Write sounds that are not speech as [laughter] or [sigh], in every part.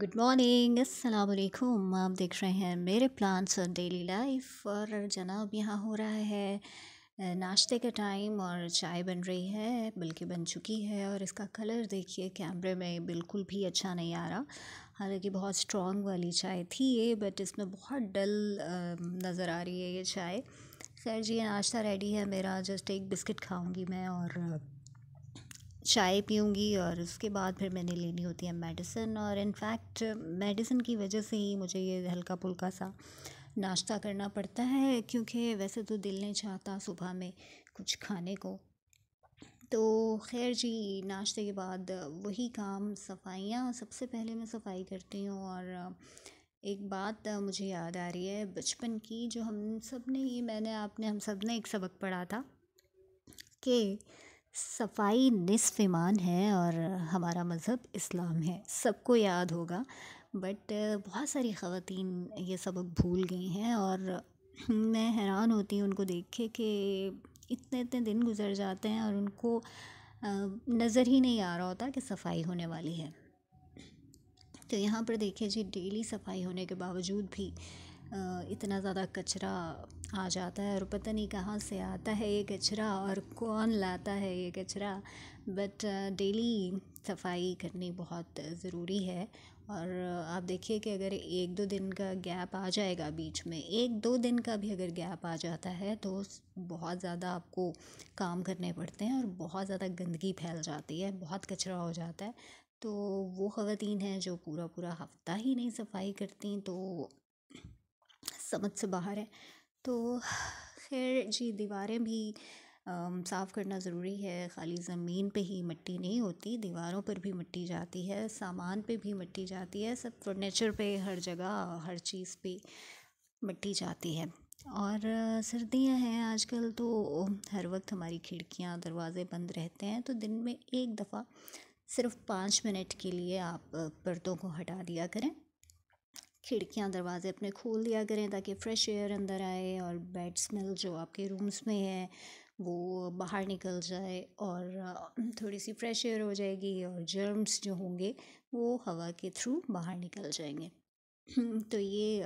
good morning असलकुम आप देख रहे हैं मेरे प्लान्स और डेली लाइफ और जनाब यहाँ हो रहा है नाश्ते का टाइम और चाय बन रही है बल्कि बन चुकी है और इसका कलर देखिए कैमरे में बिल्कुल भी अच्छा नहीं आ रहा हालांकि बहुत स्ट्रॉन्ग वाली चाय थी ये बट इसमें बहुत डल नज़र आ रही है ये चाय खैर जी नाश्ता रेडी है मेरा जस्ट एक बिस्किट खाऊंगी मैं और चाय पीऊँगी और उसके बाद फिर मैंने लेनी होती है मेडिसिन और इनफैक्ट मेडिसिन की वजह से ही मुझे ये हल्का फुल्का सा नाश्ता करना पड़ता है क्योंकि वैसे तो दिल नहीं चाहता सुबह में कुछ खाने को तो खैर जी नाश्ते के बाद वही काम सफाइयाँ सबसे पहले मैं सफाई करती हूँ और एक बात मुझे याद आ रही है बचपन की जो हम सब ने ही मैंने आपने हम सब ने एक सबक पढ़ा था कि सफाई निसफ़ ईमान है और हमारा मज़हब इस्लाम है सबको याद होगा बट बहुत सारी ख़वान ये सबक भूल गई हैं और मैं हैरान होती हूँ उनको देख के कि इतने इतने दिन गुज़र जाते हैं और उनको नज़र ही नहीं आ रहा होता कि सफाई होने वाली है तो यहाँ पर देखिए जी डेली सफाई होने के बावजूद भी इतना ज़्यादा कचरा आ जाता है और पता नहीं कहाँ से आता है ये कचरा और कौन लाता है ये कचरा बट डेली सफाई करनी बहुत ज़रूरी है और आप देखिए कि अगर एक दो दिन का गैप आ जाएगा बीच में एक दो दिन का भी अगर गैप आ जाता है तो बहुत ज़्यादा आपको काम करने पड़ते हैं और बहुत ज़्यादा गंदगी फैल जाती है बहुत कचरा हो जाता है तो वो ख़वातीन हैं जो पूरा पूरा हफ्ता ही नहीं सफाई करती तो समझ से बाहर है तो खैर जी दीवारें भी साफ़ करना ज़रूरी है खाली ज़मीन पे ही मिट्टी नहीं होती दीवारों पर भी मिट्टी जाती है सामान पे भी मिट्टी जाती है सब फर्नीचर पे हर जगह हर चीज़ पे मिट्टी जाती है और सर्दियां हैं आजकल तो हर वक्त हमारी खिड़कियां दरवाज़े बंद रहते हैं तो दिन में एक दफ़ा सिर्फ पाँच मिनट के लिए आप पर्दों को हटा दिया करें खिड़कियाँ दरवाज़े अपने खोल दिया करें ताकि फ़्रेश एयर अंदर आए और बैड स्मेल जो आपके रूम्स में है वो बाहर निकल जाए और थोड़ी सी फ्रेश एयर हो जाएगी और जर्म्स जो होंगे वो हवा के थ्रू बाहर निकल जाएंगे [clears throat] तो ये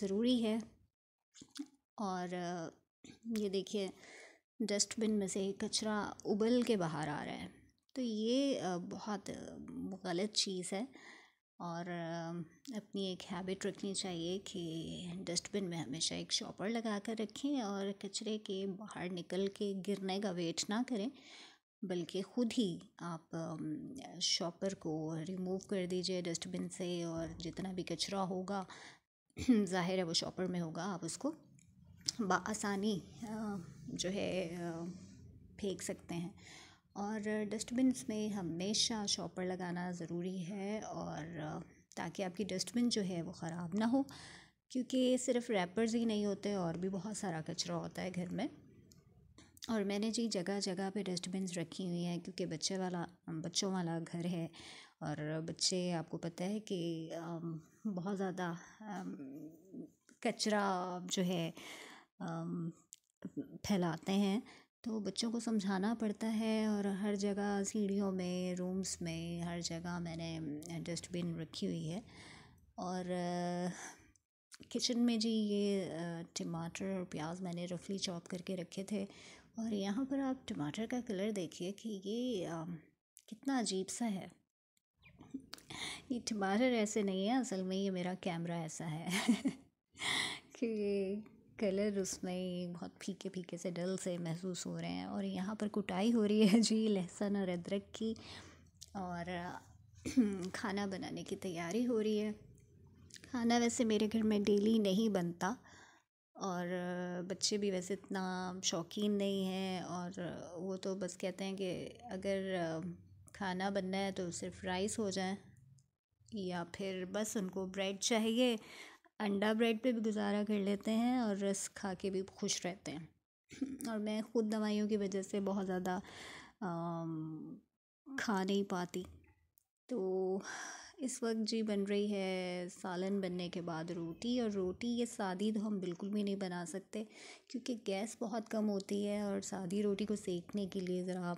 ज़रूरी है और ये देखिए डस्टबिन में से कचरा उबल के बाहर आ रहा है तो ये बहुत गलत चीज़ है और अपनी एक हैबिट रखनी चाहिए कि डस्टबिन में हमेशा एक शॉपर लगा कर रखें और कचरे के बाहर निकल के गिरने का वेट ना करें बल्कि खुद ही आप शॉपर को रिमूव कर दीजिए डस्टबिन से और जितना भी कचरा होगा [clears throat] ज़ाहिर है वो शॉपर में होगा आप उसको आसानी जो है फेंक सकते हैं और डस्टबिन में हमेशा शॉपर लगाना ज़रूरी है और ताकि आपकी डस्टबिन जो है वो ख़राब ना हो क्योंकि सिर्फ रैपर्स ही नहीं होते और भी बहुत सारा कचरा होता है घर में और मैंने जी जगह जगह पे डस्टबिन रखी हुई हैं क्योंकि बच्चे वाला बच्चों वाला घर है और बच्चे आपको पता है कि बहुत ज़्यादा कचरा जो है फैलाते हैं तो बच्चों को समझाना पड़ता है और हर जगह सीढ़ियों में रूम्स में हर जगह मैंने डस्टबिन रखी हुई है और किचन में जी ये टमाटर और प्याज मैंने रफली चॉप करके रखे थे और यहाँ पर आप टमाटर का कलर देखिए कि ये आ, कितना अजीब सा है ये टमाटर ऐसे नहीं है असल में ये मेरा कैमरा ऐसा है [laughs] कि कलर उसमें बहुत फीके फीके से डल से महसूस हो रहे हैं और यहाँ पर कुटाई हो रही है जी लहसुन और अदरक की और [clears throat] खाना बनाने की तैयारी हो रही है खाना वैसे मेरे घर में डेली नहीं बनता और बच्चे भी वैसे इतना शौकीन नहीं हैं और वो तो बस कहते हैं कि अगर खाना बनना है तो सिर्फ राइस हो जाए या फिर बस उनको ब्रेड चाहिए अंडा ब्रेड पे भी गुजारा कर लेते हैं और रस खा के भी खुश रहते हैं और मैं ख़ुद दवाइयों की वजह से बहुत ज़्यादा खा नहीं पाती तो इस वक्त जी बन रही है सालन बनने के बाद रोटी और रोटी ये सादी तो हम बिल्कुल भी नहीं बना सकते क्योंकि गैस बहुत कम होती है और सादी रोटी को सेकने के लिए ज़रा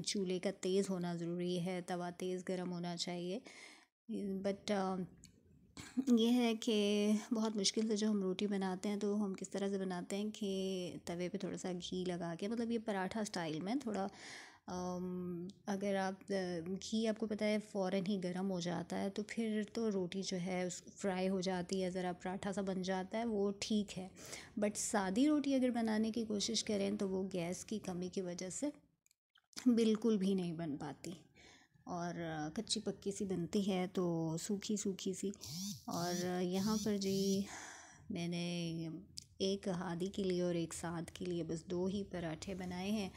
चूल्हे का तेज़ होना ज़रूरी है तवा तेज़ गर्म होना चाहिए बट ये है कि बहुत मुश्किल से जो हम रोटी बनाते हैं तो हम किस तरह से बनाते हैं कि तवे पे थोड़ा सा घी लगा के मतलब ये पराठा स्टाइल में थोड़ा अगर आप घी आपको पता है फ़ौरन ही गर्म हो जाता है तो फिर तो रोटी जो है उस फ्राई हो जाती है ज़रा पराठा सा बन जाता है वो ठीक है बट सादी रोटी अगर बनाने की कोशिश करें तो वो गैस की कमी की वजह से बिल्कुल भी नहीं बन पाती और कच्ची पक्की सी बनती है तो सूखी सूखी सी और यहाँ पर जी मैंने एक हादी के लिए और एक साथ के लिए बस दो ही पराठे बनाए हैं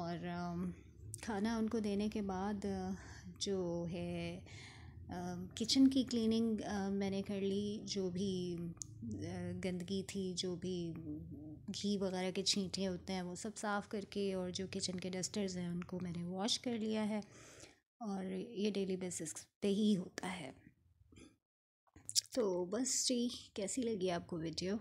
और खाना उनको देने के बाद जो है किचन की क्लीनिंग मैंने कर ली जो भी गंदगी थी जो भी घी वगैरह के छींटे होते हैं वो सब साफ़ करके और जो किचन के डस्टर्स हैं उनको मैंने वॉश कर लिया है और ये डेली बेसिस पे ही होता है तो बस जी कैसी लगी आपको वीडियो